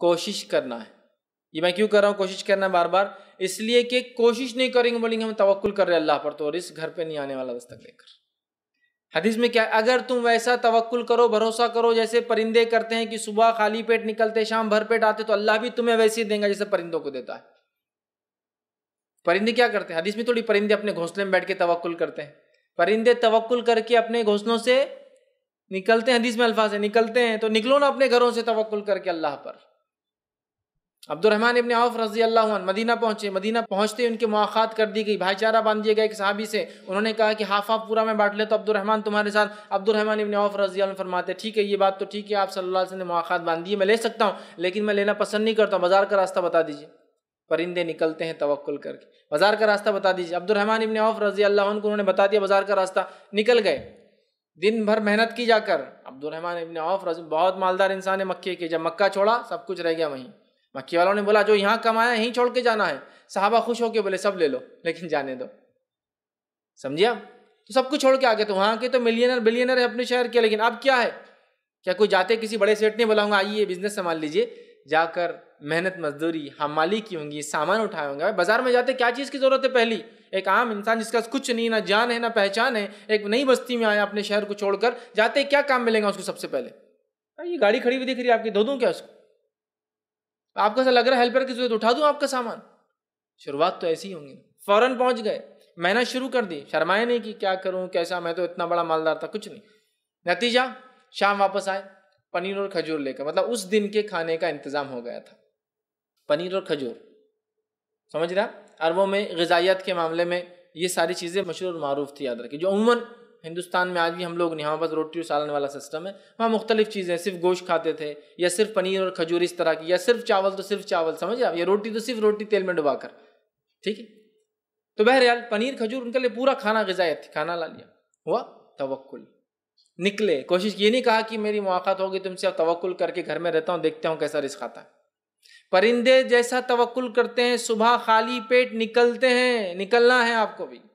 कोशिश करना है ये मैं क्यों कर रहा हूँ कोशिश करना है बार बार इसलिए कि कोशिश नहीं करेंगे बोलेंगे हम तवक्ल कर रहे हैं अल्लाह पर तो इस घर पे नहीं आने वाला दस्तक लेकर हदीस में क्या अगर तुम वैसा तवक्ल करो भरोसा करो जैसे परिंदे करते हैं कि सुबह खाली पेट निकलते शाम भर पेट आते तो अल्लाह भी तुम्हें वैसे ही देंगे जैसे परिंदों को देता है परिंदे क्या करते हैं हदीस में थोड़ी परिंदे अपने घोंसले में बैठ के तवक्ल करते हैं परिंदे तवक्ल करके अपने घोंसलों से निकलते हैं हदीस में अल्फाज से निकलते हैं तो निकलो ना अपने घरों से तवक्ल करके अल्लाह पर अब्दुलरहमान इबन आउफ रजी अल्लाह मदीना पहुँचे मदीना पहुँचते ही उनकी मुआखात कर दी गई भाईचारा बांध दिया गया एक साहबी से उन्होंने कहा कि हाफ हाफ पूरा मैं बांट लेता तो अब्दुलरहमान तुम्हारे साथ अब्दुलरहमान इबन आउफ रजी अल्लाह फरमाते ठीक है ये बात तो ठीक है आप सल्लल्लाहु अलैहि वसल्लम ने मुआखात बांध दी है मैं ले सकता हूँ लेकिन मैं लेना पसंद नहीं करता बाज़ार का रास्ता बता दीजिए परिंदे निकलते हैं तवक्ल करके बाज़ार का रास्ता बता दीजिए अब्दुलरहमान इबन आउफ रजी अल्लाह को उन्होंने बता दिया बाज़ार का रास्ता निकल गए दिन भर मेहनत की जाकर अब्दुलरहमान इबन आउफ रजी बहुत मालदार इंसान है मक्के के जब मक्का छोड़ा सब कुछ रह गया वहीं मक्की वालों ने बोला जो यहाँ कमाया यहीं छोड़ के जाना है साहबा खुश होके बोले सब ले लो लेकिन जाने दो समझे आप तो सब कुछ छोड़ के आ गए तो वहाँ के तो मिलियनर बिलियनर है अपने शहर के लेकिन अब क्या है क्या कोई जाते किसी बड़े सेठ ने बोला आइए बिजनेस संभाल लीजिए जाकर मेहनत मजदूरी मालिक की होंगी सामान उठाए होंगे बाजार में जाते क्या चीज़ की ज़रूरत है पहली एक आम इंसान जिसका कुछ नहीं ना जान है ना पहचान है एक नई बस्ती में आया अपने शहर को छोड़कर जाते क्या काम मिलेगा उसको सबसे पहले ये गाड़ी खड़ी हुई दिख रही है आपकी धो दूँ क्या उसको आपको ऐसा लग रहा है हेल्पर की जरूरत उठा दूँ आपका सामान शुरुआत तो ऐसी ही होंगी फ़ौरन पहुँच गए मेहनत शुरू कर दी शर्माए नहीं कि क्या करूँ कैसा मैं तो इतना बड़ा मालदार था कुछ नहीं नतीजा शाम वापस आए पनीर और खजूर लेकर मतलब उस दिन के खाने का इंतज़ाम हो गया था पनीर और खजूर समझ रहा अरबों में गजाइत के मामले में ये सारी चीज़ें मशहूर और मरूफ थी याद रखी जो अमूमन हिंदुस्तान में आज भी हम लोग यहाँ हमारे पास रोटी उछालने वाला सिस्टम है वहाँ मुख्तलिफ चीज़ें सिर्फ गोश्त खाते थे या सिर्फ पनीर और खजूर इस तरह की या सिर्फ चावल तो सिर्फ चावल समझे आप या रोटी तो सिर्फ रोटी तेल में डुबा कर ठीक है तो बहरहाल पनीर खजूर उनके लिए पूरा खाना गजाया थी खाना ला लिया हुआ तवक्ल निकले कोशिश ये नहीं कहा कि मेरी मुलाकात होगी तुमसे अब तवक्ल करके घर में रहता हूँ देखता हूँ कैसा रिस्क आता है परिंदे जैसा तवक्ल करते हैं सुबह खाली पेट निकलते हैं निकलना है आपको भी